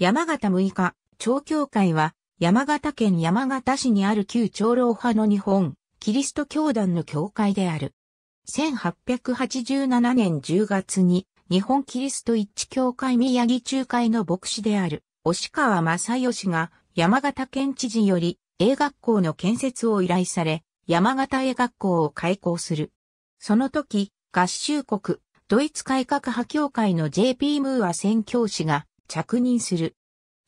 山形6日、長教会は、山形県山形市にある旧長老派の日本、キリスト教団の教会である。1887年10月に、日本キリスト一致教会宮城中会の牧師である、押川正義が、山形県知事より、英学校の建設を依頼され、山形英学校を開校する。その時、合衆国、ドイツ改革派協会の JP ムーア宣教師が、着任する。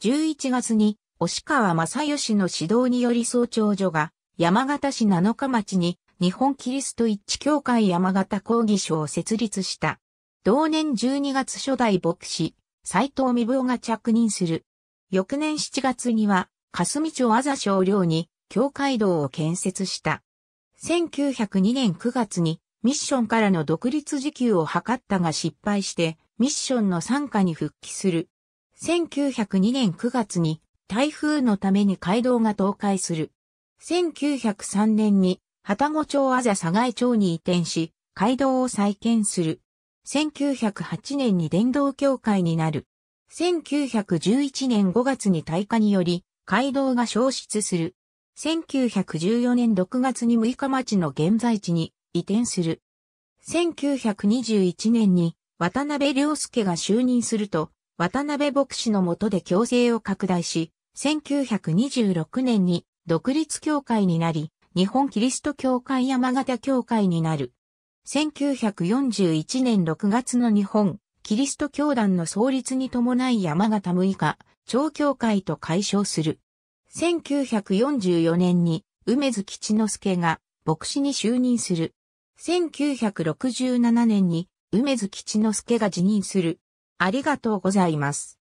11月に、押川正義の指導により総長所が、山形市七日町に、日本キリスト一致協会山形講義所を設立した。同年12月初代牧師、斎藤美夫が着任する。翌年7月には、霞町あざ少に、教会堂を建設した。1902年9月に、ミッションからの独立時給を図ったが失敗して、ミッションの参加に復帰する。1902年9月に台風のために街道が倒壊する。1903年に旗子町あざ佐賀町に移転し、街道を再建する。1908年に電動協会になる。1911年5月に退化により、街道が消失する。1914年6月に6日町の現在地に移転する。1921年に渡辺良介が就任すると、渡辺牧師の下で共生を拡大し、1926年に独立教会になり、日本キリスト教会山形教会になる。1941年6月の日本キリスト教団の創立に伴い山形6日、超教会と解消する。1944年に梅津吉之助が牧師に就任する。1967年に梅津吉之助が辞任する。ありがとうございます。